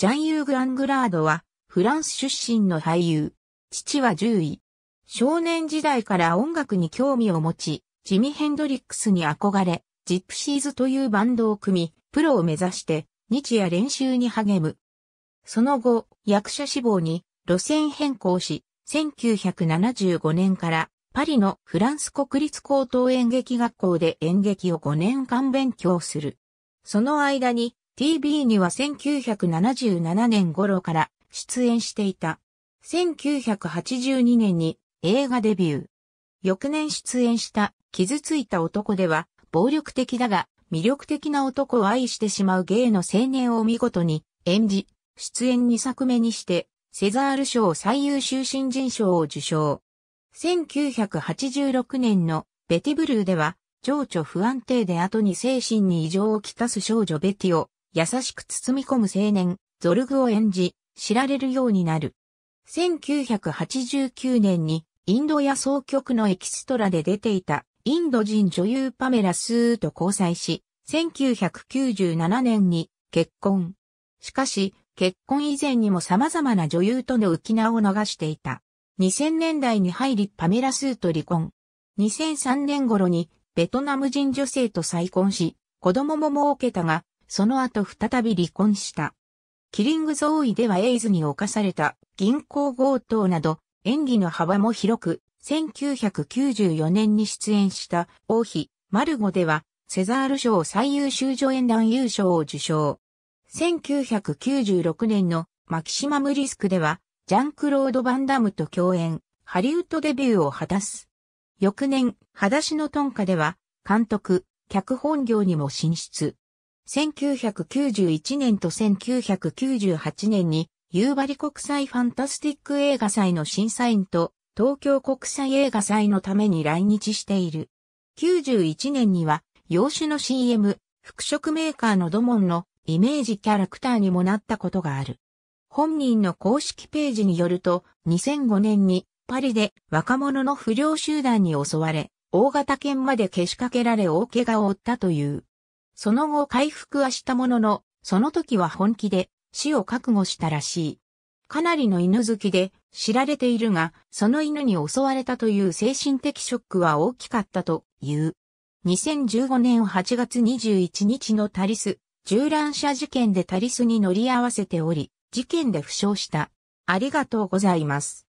ジャンユーグ・ラングラードは、フランス出身の俳優。父は獣医。少年時代から音楽に興味を持ち、ジミ・ヘンドリックスに憧れ、ジップシーズというバンドを組み、プロを目指して、日夜練習に励む。その後、役者志望に路線変更し、1975年からパリのフランス国立高等演劇学校で演劇を5年間勉強する。その間に TV には1977年頃から出演していた。1982年に映画デビュー。翌年出演した傷ついた男では暴力的だが魅力的な男を愛してしまう芸の青年を見事に演じ、出演2作目にしてセザール賞最優秀新人賞を受賞。1986年のベティブルーでは情緒不安定で後に精神に異常をきたす少女ベティを優しく包み込む青年、ゾルグを演じ、知られるようになる。1989年にインド野草局のエキストラで出ていたインド人女優パメラ・スーと交際し、1997年に結婚。しかし、結婚以前にも様々な女優との浮き名を逃していた。2000年代に入りパメラ・スーと離婚。2003年頃にベトナム人女性と再婚し、子供も儲けたが、その後再び離婚した。キリングゾーイではエイズに侵された銀行強盗など演技の幅も広く、1994年に出演した王妃マルゴではセザール賞最優秀助演男優賞を受賞。1996年のマキシマムリスクではジャンクロード・バンダムと共演、ハリウッドデビューを果たす。翌年、裸足のトンカでは監督、脚本業にも進出。1991年と1998年に、夕張国際ファンタスティック映画祭の審査員と、東京国際映画祭のために来日している。91年には、洋酒の CM、服飾メーカーのドモンのイメージキャラクターにもなったことがある。本人の公式ページによると、2005年にパリで若者の不良集団に襲われ、大型犬までけしかけられ大怪我を負ったという。その後回復はしたものの、その時は本気で死を覚悟したらしい。かなりの犬好きで知られているが、その犬に襲われたという精神的ショックは大きかったという。2015年8月21日のタリス、銃乱射事件でタリスに乗り合わせており、事件で負傷した。ありがとうございます。